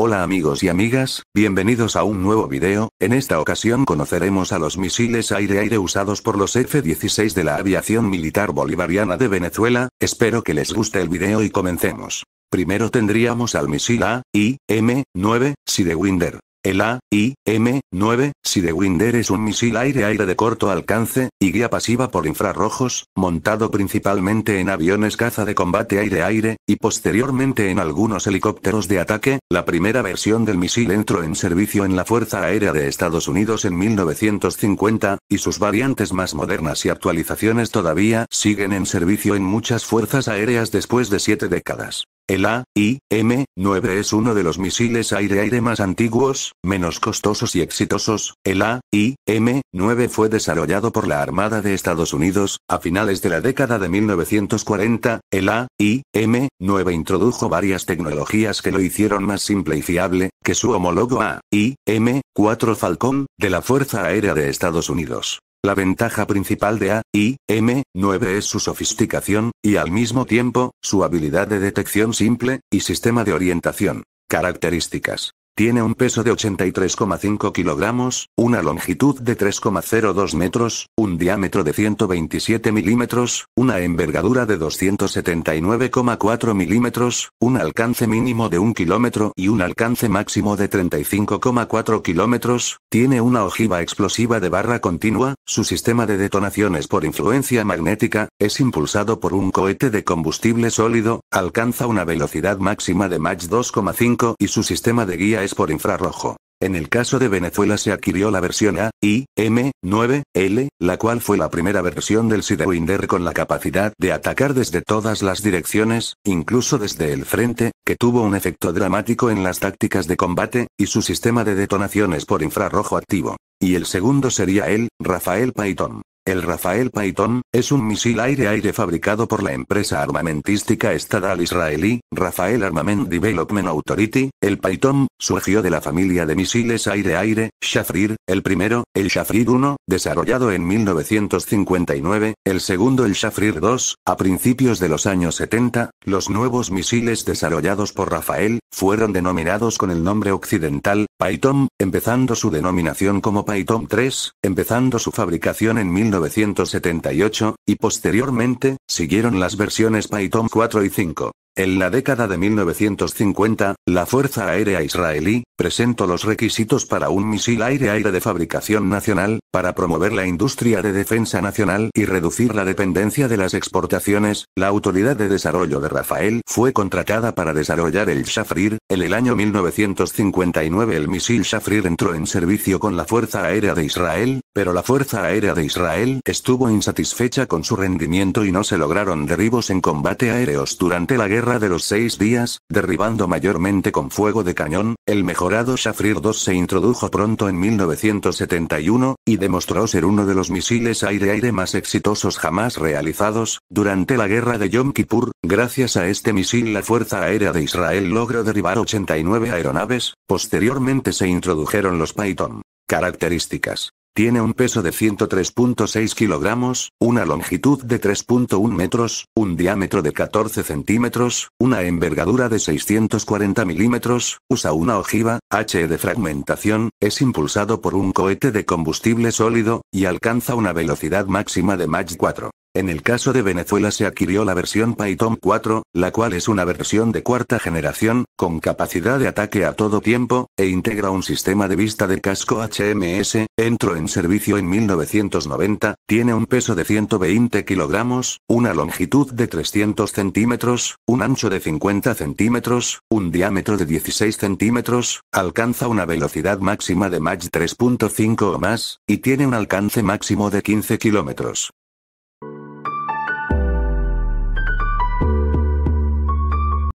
Hola amigos y amigas, bienvenidos a un nuevo video, en esta ocasión conoceremos a los misiles aire-aire usados por los F-16 de la aviación militar bolivariana de Venezuela, espero que les guste el video y comencemos. Primero tendríamos al misil A, I, M, 9, Sidewinder, el AIM-9, Sidewinder es un misil aire-aire de corto alcance, y guía pasiva por infrarrojos, montado principalmente en aviones caza de combate aire-aire, y posteriormente en algunos helicópteros de ataque. La primera versión del misil entró en servicio en la Fuerza Aérea de Estados Unidos en 1950, y sus variantes más modernas y actualizaciones todavía siguen en servicio en muchas fuerzas aéreas después de siete décadas. El AIM-9 es uno de los misiles aire-aire más antiguos, menos costosos y exitosos. El AIM-9 fue desarrollado por la Armada de Estados Unidos a finales de la década de 1940. El AIM-9 introdujo varias tecnologías que lo hicieron más simple y fiable que su homólogo AIM-4 Falcon de la Fuerza Aérea de Estados Unidos. La ventaja principal de AIM-9 es su sofisticación, y al mismo tiempo, su habilidad de detección simple, y sistema de orientación. Características. Tiene un peso de 83,5 kilogramos, una longitud de 3,02 metros, un diámetro de 127 milímetros, una envergadura de 279,4 milímetros, un alcance mínimo de 1 kilómetro y un alcance máximo de 35,4 kilómetros, tiene una ojiva explosiva de barra continua, su sistema de detonaciones por influencia magnética, es impulsado por un cohete de combustible sólido, alcanza una velocidad máxima de Mach 2,5 y su sistema de guía es por infrarrojo. En el caso de Venezuela se adquirió la versión A, I, M, 9, L, la cual fue la primera versión del Sidewinder con la capacidad de atacar desde todas las direcciones, incluso desde el frente, que tuvo un efecto dramático en las tácticas de combate, y su sistema de detonaciones por infrarrojo activo. Y el segundo sería el, Rafael Payton. El Rafael Python, es un misil aire-aire fabricado por la empresa armamentística estatal israelí, Rafael Armament Development Authority. El Python, surgió de la familia de misiles aire-aire, Shafrir, el primero, el Shafrir 1, desarrollado en 1959, el segundo el Shafrir 2, a principios de los años 70, los nuevos misiles desarrollados por Rafael, fueron denominados con el nombre occidental, Python, empezando su denominación como Python 3, empezando su fabricación en 1959. 1978, y posteriormente, siguieron las versiones Python 4 y 5. En la década de 1950, la Fuerza Aérea Israelí, presentó los requisitos para un misil aire-aire de fabricación nacional, para promover la industria de defensa nacional y reducir la dependencia de las exportaciones, la Autoridad de Desarrollo de Rafael fue contratada para desarrollar el Shafrir, en el año 1959 el misil Shafrir entró en servicio con la Fuerza Aérea de Israel, pero la Fuerza Aérea de Israel estuvo insatisfecha con su rendimiento y no se lograron derribos en combate aéreos durante la guerra de los Seis Días, derribando mayormente con fuego de cañón, el mejorado Shafir II se introdujo pronto en 1971, y demostró ser uno de los misiles aire-aire más exitosos jamás realizados. Durante la Guerra de Yom Kippur, gracias a este misil la Fuerza Aérea de Israel logró derribar 89 aeronaves, posteriormente se introdujeron los Python. Características tiene un peso de 103.6 kilogramos, una longitud de 3.1 metros, un diámetro de 14 centímetros, una envergadura de 640 milímetros, usa una ojiva, H de fragmentación, es impulsado por un cohete de combustible sólido, y alcanza una velocidad máxima de Mach 4. En el caso de Venezuela se adquirió la versión Python 4, la cual es una versión de cuarta generación, con capacidad de ataque a todo tiempo, e integra un sistema de vista de casco HMS, entró en servicio en 1990, tiene un peso de 120 kilogramos, una longitud de 300 centímetros, un ancho de 50 centímetros, un diámetro de 16 centímetros, alcanza una velocidad máxima de Mach 3.5 o más, y tiene un alcance máximo de 15 kilómetros.